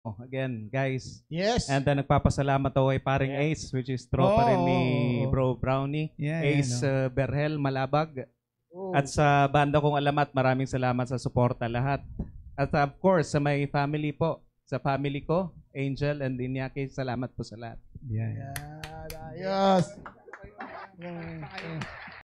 Oh, again, guys. Yes. And then nagpapasalamat ako kay paring yeah. Ace, which is tropa oh, rin ni oh. Bro Brownie. Yeah, Ace yeah, no? uh, Berhel Malabag. Oh. At sa banda kong alamat, maraming salamat sa suporta lahat. At of course, sa my family po, sa family ko, Angel and Inyaki, salamat po sa lahat. Yeah. yeah. Yes. Yeah.